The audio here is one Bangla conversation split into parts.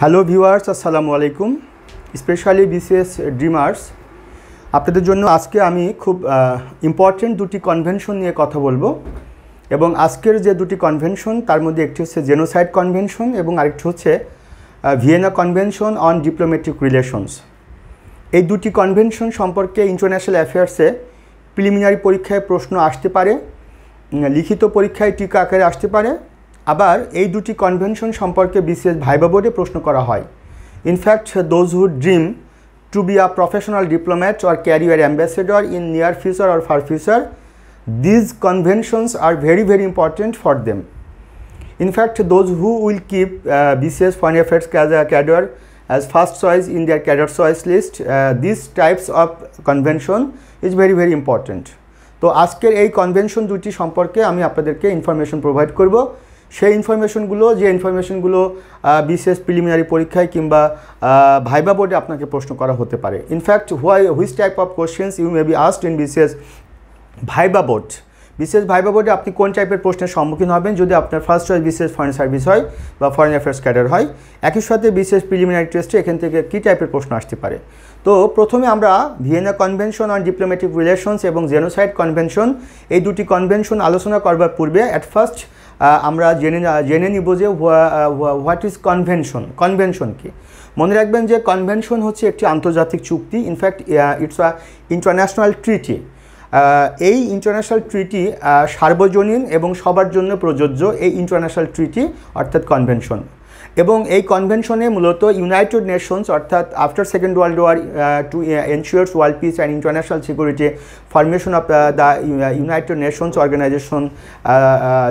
হ্যালো ভিউয়ার্স আসসালামু আলাইকুম স্পেশালি বিসিএস ড্রিমার্স আপনাদের জন্য আজকে আমি খুব ইম্পর্টেন্ট দুটি কনভেনশন নিয়ে কথা বলবো এবং আজকের যে দুটি কনভেনশন তার মধ্যে একটি হচ্ছে জেনোসাইড কনভেনশন এবং আরেকটি হচ্ছে Vienna convention on diplomatic relations এই দুটি কনভেনশন সম্পর্কে ইন্টারন্যাশনাল অ্যাফেয়ার্সে প্রিলিমিনারি পরীক্ষায় প্রশ্ন আসতে পারে লিখিত পরীক্ষায় টিকা আকারে আসতে পারে আবার এই দুটি কনভেনশন সম্পর্কে বিসিএস ভাইবা বোর্ডে প্রশ্ন করা হয় in fact those who dream to be a professional diplomat or career ambassador in near future or far future these conventions are very very important for them in fact those who will keep BCS foreign affairs cadre as first choice in their cadet choice list this types of convention is very very very তো আজকের এই কনভেনশন দুটি সম্পর্কে আমি আপনাদেরকে ইনফরমেশন প্রোভাইড করবো সেই ইনফরমেশনগুলো যে ইনফরমেশনগুলো বিশেষ প্রিলিমিনারি পরীক্ষায় কিংবা ভাইবা বোর্ডে আপনাকে প্রশ্ন করা হতে পারে in fact why which type of questions you may be asked in বিশেষ ভাইবা বোর্ড বিশেষ ভাইবা বোর্ডে আপনি কোন টাইপের প্রশ্নের সম্মুখীন হবেন যদি আপনার ফার্স্ট চয়েস বিশেষ ফরেন সার্ভিস হয় বা ফরেন অ্যাফেয়ার্স ক্যাডার হয় একই সাথে বিশেষ প্রিলিমিনারি টেস্টে এখান থেকে কী টাইপের প্রশ্ন আসতে পারে তো প্রথমে আমরা Vienna convention on diplomatic relations এবং জেনোসাইড কনভেনশন এই দুটি কনভেনশন আলোচনা করবার পূর্বে অ্যাট ফার্স্ট আমরা জেনে জেনে নিব যে হোয়াট ইজ কনভেনশন কনভেনশন কি মনে রাখবেন যে কনভেনশন হচ্ছে একটি আন্তর্জাতিক চুক্তি in fact it's a international treaty এই ইন্টারন্যাশনাল ট্রিটি সার্বজনীন এবং সবার জন্য প্রযোজ্য এই ইন্টারন্যাশনাল ট্রিটি অর্থাৎ কনভেনশন এবং এই কনভেনশনে মূলত ইউনাইটেড নেশনস অর্থাৎ after second world war two ensures world peace and international security formation of the United Nations organisation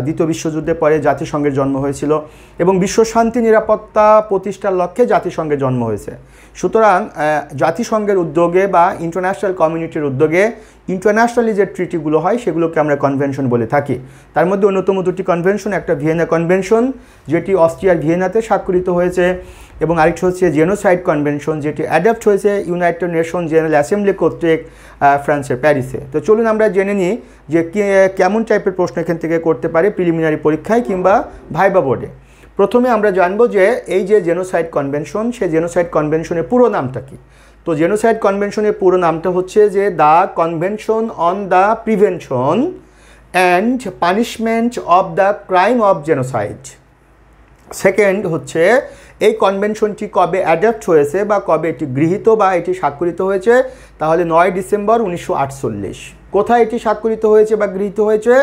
দ্বিতীয় বিশ্বযুদ্ধের পরে জাতিসংঘের জন্ম হয়েছিল এবং বিশ্ব শান্তি নিরাপত্তা প্রতিষ্ঠার লক্ষ্যে জাতিসংঘের জন্ম হয়েছে সুতরাং জাতিসংঘের উদ্যোগে বা ইন্টারন্যাশনাল কমিউনিটির উদ্যোগে ইন্টারন্যাশনালি যে ট্রিটিগুলো হয় সেগুলোকে আমরা কনভেনশন বলে থাকি তার মধ্যে অন্যতম দুটি কনভেনশন একটা ভিয়েনা কনভেনশন যেটি অস্ট্রিয়ার ভিয়েনাতে স্বাক্ষরিত হয়েছে এবং আরেকটি হচ্ছে জেনোসাইড কনভেনশন যেটি অ্যাডাপ্ট হয়েছে ইউনাইটেড নেশন জেনারেল অ্যাসেম্বলি কর্তৃক ফ্রান্সের প্যারিসে তো চলুন আমরা জেনে নিই যে কেমন টাইপের প্রশ্ন এখান থেকে করতে পারে প্রিলিমিনারি পরীক্ষায় কিংবা ভাইবা বোর্ডে প্রথমে আমরা জানব যে এই যে জেনোসাইড কনভেনশন সে জেনোসাইড কনভেনশনের পুরো নামটা কি তো জেনোসাইড কনভেনশনের পুরো নামটা হচ্ছে যে the convention on the prevention and punishment of the crime of genocide second হচ্ছে এই কনভেনশনটি কবে অ্যাডাপ্ট হয়েছে বা কবে এটি গৃহীত বা এটি স্বাক্ষরিত হয়েছে তাহলে নয় ডিসেম্বর উনিশশো কোথায় এটি স্বাক্ষরিত হয়েছে বা গৃহীত হয়েছে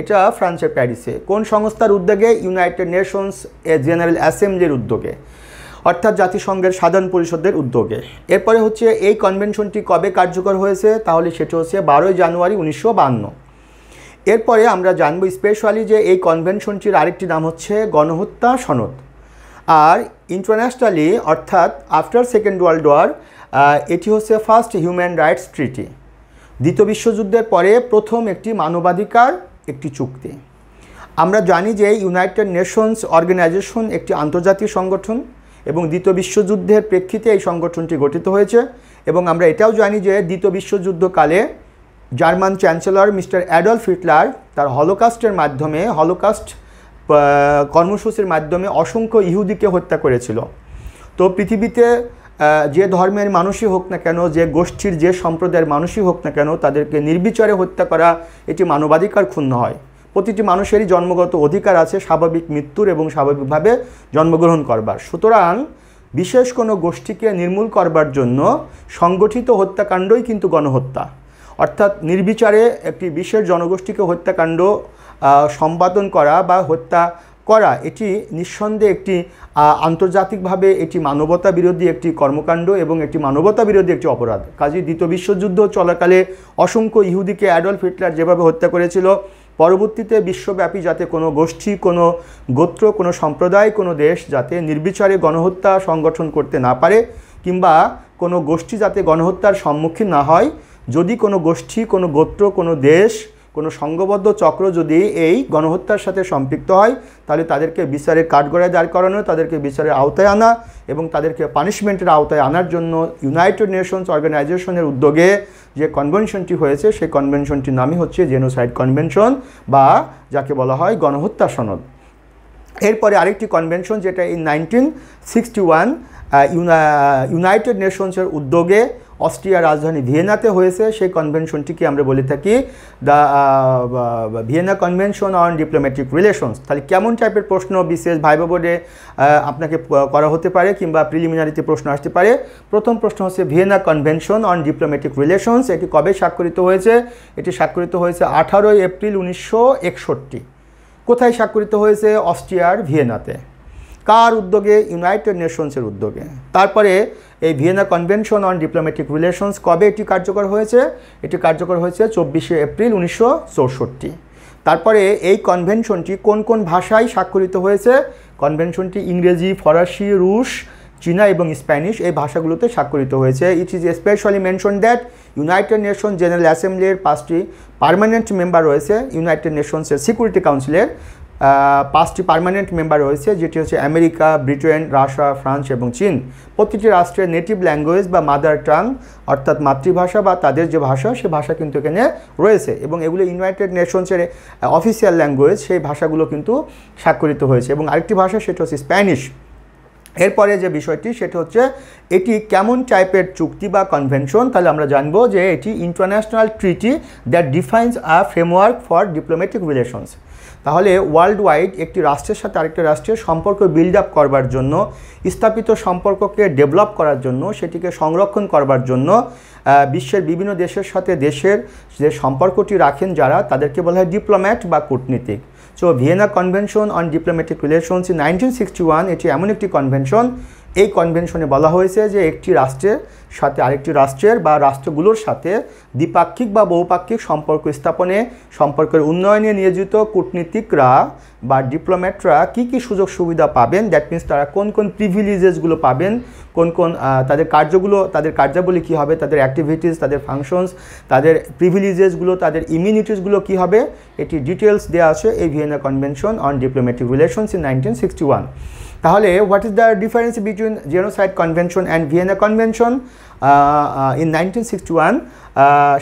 এটা ফ্রান্সের প্যারিসে কোন সংস্থার উদ্যোগে ইউনাইটেড নেশনস এ জেনারেল অ্যাসেম্বলির উদ্যোগে অর্থাৎ জাতিসংঘের সাধারণ পরিষদের উদ্যোগে এরপরে হচ্ছে এই কনভেনশনটি কবে কার্যকর হয়েছে তাহলে সেটি হচ্ছে বারোই জানুয়ারি উনিশশো এরপরে আমরা জানব স্পেশালি যে এই কনভেনশনটির আরেকটি নাম হচ্ছে গণহত্যা সনদ আর ইন্টারন্যাশনালি অর্থাৎ আফটার সেকেন্ড ওয়ার্ল্ড ওয়ার এটি হচ্ছে ফার্স্ট হিউম্যান রাইটস ট্রিটি দ্বিতীয় বিশ্বযুদ্ধের পরে প্রথম একটি মানবাধিকার একটি চুক্তি আমরা জানি যে ইউনাইটেড নেশনস অর্গানাইজেশন একটি আন্তর্জাতিক সংগঠন এবং দ্বিতীয় বিশ্বযুদ্ধের প্রেক্ষিতে এই সংগঠনটি গঠিত হয়েছে এবং আমরা এটাও জানি যে দ্বিতীয় বিশ্বযুদ্ধকালে German chancellor mister Adolf Hitler তার হলোকাস্টের মাধ্যমে হলোকাস্ট কর্মসূচির মাধ্যমে অসংখ্য ইহুদিকে হত্যা করেছিল তো পৃথিবীতে যে ধর্মের মানুষই হোক না কেন যে গোষ্ঠীর যে সম্প্রদায়ের মানুষই হোক না কেন তাদেরকে নির্বিচারে হত্যা করা এটি মানবাধিকার ক্ষুণ্ণ হয় প্রতিটি মানুষেরই জন্মগত অধিকার আছে স্বাভাবিক মৃত্যুর এবং স্বাভাবিকভাবে জন্মগ্রহণ করবার সুতরাং বিশেষ কোনো গোষ্ঠীকে নির্মূল করবার জন্য সংগঠিত হত্যাকাণ্ডই কিন্তু গণহত্যা অর্থাৎ নির্বিচারে একটি বিশেষ জনগোষ্ঠীকে হত্যাকাণ্ড সম্পাদন করা বা হত্যা করা এটি নিঃসন্দেহে একটি আন্তর্জাতিকভাবে এটি মানবতা বিরোধী একটি কর্মকাণ্ড এবং একটি মানবতা বিরোধী একটি অপরাধ কাজী দ্বিতীয় বিশ্বযুদ্ধ চলাকালে অসংখ্য ইহুদিকে অ্যাডল্ফ হিটলার যেভাবে হত্যা করেছিল পরবর্তীতে বিশ্বব্যাপী যাতে কোনো গোষ্ঠী কোনো গোত্র কোনো সম্প্রদায় কোনো দেশ যাতে নির্বিচারে গণহত্যা সংগঠন করতে না পারে কিংবা কোনো গোষ্ঠী যাতে গণহত্যার সম্মুখীন না হয় যদি কোনো গোষ্ঠী কোনো গোত্র কোনো দেশ কোনো সংঘবদ্ধ চক্র যদি এই গণহত্যার সাথে সম্পৃক্ত হয় তাহলে তাদেরকে বিচারের কাঠগড়ায় দাঁড় করানো তাদেরকে বিচারের আওতায় আনা এবং তাদেরকে পানিশমেন্টের আওতায় আনার জন্য ইউনাইটেড নেশনস অর্গানাইজেশনের উদ্যোগে যে কনভেনশনটি হয়েছে সেই কনভেনশনটির নামই হচ্ছে জেনোসাইড কনভেনশন বা যাকে বলা হয় গণহত্যা সনদ এরপরে আরেকটি কনভেনশন যেটা এই নাইনটিন সিক্সটি ওয়ান ইউনাইটেড নেশনসের উদ্যোগে অস্ট্রিয়ার রাজধানী ভিয়েনাতে হয়েছে সেই কনভেনশনটিকে আমরা বলে থাকি the Vienna convention on diplomatic relations তাহলে কেমন টাইপের প্রশ্ন বিশেষ ভাইব বোর্ডে uh, আপনাকে uh, করা হতে পারে কিংবা প্রিলিমিনারিতে প্রশ্ন আসতে পারে প্রথম প্রশ্ন হচ্ছে Vienna convention on diplomatic relations এটি কবে স্বাক্ষরিত হয়েছে এটি স্বাক্ষরিত হয়েছে আঠারোই এপ্রিল উনিশশো কোথায় স্বাক্ষরিত হয়েছে অস্ট্রিয়ার ভিয়েনাতে তার উদ্যোগে ইউনাইটেড নেশনসের উদ্যোগে তারপরে এই Vienna convention on diplomatic relations কবে এটি কার্যকর হয়েছে এটি কার্যকর হয়েছে চব্বিশে এপ্রিল উনিশশো তারপরে এই কনভেনশনটি কোন কোন ভাষায় স্বাক্ষরিত হয়েছে কনভেনশনটি ইংরেজি ফরাসি রুশ চীনা এবং স্প্যানিশ এই ভাষাগুলোতে স্বাক্ষরিত হয়েছে it is specially mention that United Nation General অ্যাসেম্বলির পাঁচটি পারমানেন্ট মেম্বার রয়েছে ইউনাইটেড নেশনসের সিকিউরিটি কাউন্সিলের পাঁচটি পারমানেন্ট মেম্বার রয়েছে যেটি হচ্ছে আমেরিকা ব্রিটেন রাশিয়া ফ্রান্স এবং চীন প্রতিটি রাষ্ট্রের নেটিভ ল্যাঙ্গুয়েজ বা মাদার টাং অর্থাৎ মাতৃভাষা বা তাদের যে ভাষা সে ভাষা কিন্তু এখানে রয়েছে এবং এগুলো ইউনাইটেড নেশনসের অফিসিয়াল ল্যাঙ্গুয়েজ সেই ভাষাগুলো কিন্তু স্বাক্ষরিত হয়েছে এবং আরেকটি ভাষা সেটা হচ্ছে স্প্যানিশ এরপরে যে বিষয়টি সেটা হচ্ছে এটি কেমন টাইপের চুক্তি বা কনভেনশন তাহলে আমরা জানব যে এটি international treaty that defines a framework for diplomatic relations তাহলে ওয়ার্ল্ড ওয়াইড একটি রাষ্ট্রের সাথে আরেকটি রাষ্ট্রের সম্পর্ক বিল্ড আপ করবার জন্য স্থাপিত সম্পর্ককে ডেভেলপ করার জন্য সেটিকে সংরক্ষণ করবার জন্য বিশ্বের বিভিন্ন দেশের সাথে দেশের যে সম্পর্কটি রাখেন যারা তাদেরকে বলা হয় ডিপ্লোম্যাট বা কূটনীতিক so Vienna convention on diplomatic relations in nineteen sixty one এটি এমন একটি কনভেনশন এই কনভেনশনে বলা হয়েছে যে একটি রাষ্ট্রের সাথে আরেকটি রাষ্ট্রের বা রাষ্ট্রগুলোর সাথে দ্বিপাক্ষিক বা বহুপাক্ষিক সম্পর্ক স্থাপনে সম্পর্কের উন্নয়নে নিয়োজিত কূটনীতিকরা বা ডিপ্লোম্যাটরা কি কি সুযোগ সুবিধা পাবেন দ্যাট মিন্স তারা কোন কোন প্রিভিলেজেসগুলো পাবেন কোন কোন তাদের কার্যগুলো তাদের কার্যাবলী কী হবে তাদের অ্যাক্টিভিটিস তাদের ফাংশনস তাদের প্রিভিলেজেসগুলো তাদের ইমিউনিটিসগুলো কী হবে এটি ডিটেলস দেওয়া আছে এই Vienna convention on diplomatic relations in nineteen sixty one তাহলে what is the difference between genocide convention and Vienna convention in nineteen sixty one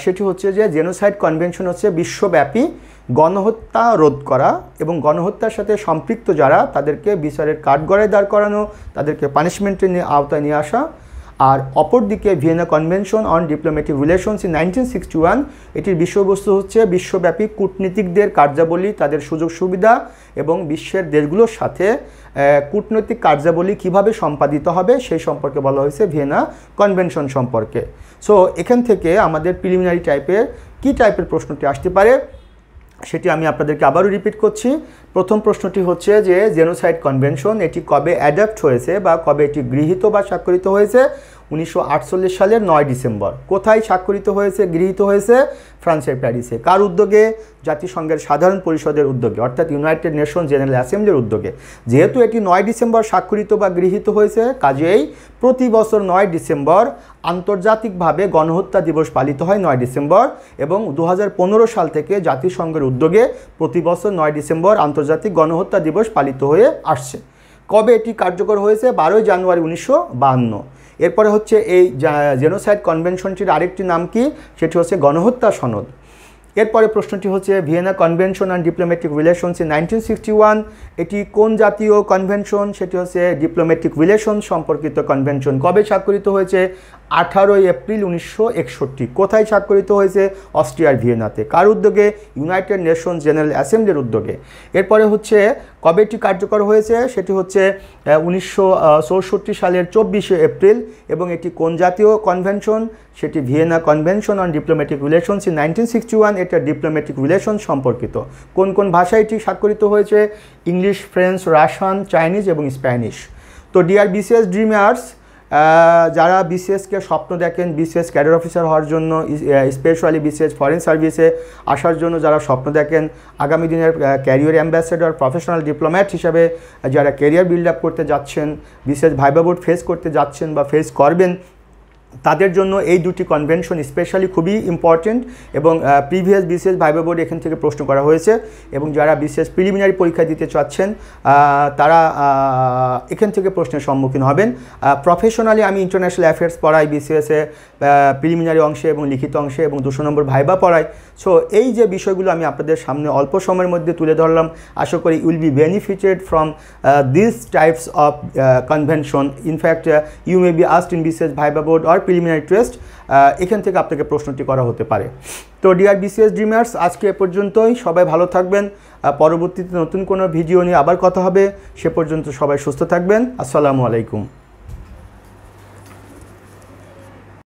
সেটি হচ্ছে যে জেনোসাইড কনভেনশন হচ্ছে বিশ্বব্যাপী গণহত্যা রোধ করা এবং গণহত্যার সাথে সম্পৃক্ত যারা তাদেরকে বিচারের কাঠগড়ায় দাঁড় করানো তাদেরকে পানিশমেন্টের আওতায় নিয়ে আসা আর অপরদিকে Vienna convention on diplomatic relations in nineteen sixty one এটির বিষয়বস্তু হচ্ছে বিশ্বব্যাপী কূটনীতিকদের কার্যাবলী তাদের সুযোগ সুবিধা এবং বিশ্বের দেশগুলোর সাথে কূটনৈতিক কার্যাবলী কিভাবে সম্পাদিত হবে সেই সম্পর্কে বলা হয়েছে ভিয়েনা কনভেনশন সম্পর্কে সো এখান থেকে আমাদের প্রিলিমিনারি টাইপের কি টাইপের প্রশ্নটি আসতে পারে সেটি আমি আপনাদেরকে আবারও রিপিট করছি প্রথম প্রশ্নটি হচ্ছে যে জেনোসাইড কনভেনশন এটি কবে অ্যাডাপ্ট হয়েছে বা কবে এটি গৃহীত বা স্বাক্ষরিত হয়েছে উনিশশো সালের নয় ডিসেম্বর কোথায় স্বাক্ষরিত হয়েছে গৃহীত হয়েছে ফ্রান্সের প্যারিসে কার উদ্যোগে জাতিসংঘের সাধারণ পরিষদের উদ্যোগে অর্থাৎ ইউনাইটেড নেশন জেনারেল অ্যাসেম্বলির উদ্যোগে যেহেতু এটি নয় ডিসেম্বর স্বাক্ষরিত বা গৃহীত হয়েছে কাজেই প্রতি বছর নয় ডিসেম্বর আন্তর্জাতিকভাবে গণহত্যা দিবস পালিত হয় নয় ডিসেম্বর এবং দু সাল থেকে জাতিসংঘের উদ্যোগে প্রতি বছর নয় ডিসেম্বর আন্তর্জাতিক গণহত্যা দিবস পালিত হয়ে আসছে কবে এটি কার্যকর হয়েছে বারোই জানুয়ারি উনিশশো এরপরে হচ্ছে এই জেনোসাইড কনভেনশনটির আরেকটি নাম কি সেটি হচ্ছে গণহত্যা সনদ এরপরে প্রশ্নটি হচ্ছে Vienna convention and diplomatic relations in nineteen এটি কোন জাতীয় কনভেনশন সেটি হচ্ছে ডিপ্লোম্যাটিক রিলেশন সম্পর্কিত কনভেনশন কবে স্বাক্ষরিত হয়েছে আঠারোই এপ্রিল উনিশশো একষট্টি কোথায় স্বাক্ষরিত হয়েছে অস্ট্রিয়ার ভিয়েনাতে কার উদ্যোগে ইউনাইটেড নেশন জেনারেল অ্যাসেম্বলির উদ্যোগে এরপরে হচ্ছে কবে এটি কার্যকর হয়েছে সেটি হচ্ছে উনিশশো সালের চব্বিশে এপ্রিল এবং এটি কোন জাতীয় কনভেনশন সেটি Vienna convention on diplomatic relations in nineteen sixty one এটা ডিপ্লোম্যাটিক রিলেশন সম্পর্কিত কোন কোন ভাষায় এটি স্বাক্ষরিত হয়েছে ইংলিশ ফ্রেঞ্চ রাশিয়ান চাইনিজ এবং স্প্যানিশ তো ডিআর বিসিএস ড্রিমার্স যারা বিসিএসকে স্বপ্ন দেখেন বিসিএস ক্যাডার অফিসার হওয়ার জন্য স্পেশালি বিসিএস ফরেন সার্ভিসে আসার জন্য যারা স্বপ্ন দেখেন আগামী দিনের ক্যারিয়ার অ্যাম্বাসেডর প্রফেশনাল ডিপ্লোম্যাট হিসাবে যারা ক্যারিয়ার বিল্ড আপ করতে যাচ্ছেন বিসিএস ভাইবা ফেস করতে যাচ্ছেন বা ফেস করবেন তাদের জন্য এই দুটি কনভেনশন স্পেশালি খুবই ইম্পর্টেন্ট এবং প্রিভিয়াস বিসিএস ভাইবা বোর্ড এখান থেকে প্রশ্ন করা হয়েছে এবং যারা বিসিএস প্রিলিমিনারি পরীক্ষা দিতে চাচ্ছেন তারা এখান থেকে প্রশ্নের সম্মুখীন হবেন প্রফেশনালি আমি ইন্টারন্যাশনাল অ্যাফেয়ার্স পড়াই বিসিএসে প্রিলিমিনারি অংশে এবং লিখিত অংশে এবং দুশো নম্বর ভাইবা পড়াই সো এই যে বিষয়গুলো আমি আপনাদের সামনে অল্প সময়ের মধ্যে তুলে ধরলাম আশা করি will be benefited from this types of convention in fact you may be asked in BCS viva board or preliminary test এখান থেকে আপনাকে প্রশ্নটি করা হতে পারে তো ডিআর বিসিএস ড্রিমার্স আজকে এ পর্যন্তই সবাই ভালো থাকবেন পরবর্তীতে নতুন কোনো ভিডিও নিয়ে আবার কথা হবে সে পর্যন্ত সবাই সুস্থ থাকবেন আসসালামু আলাইকুম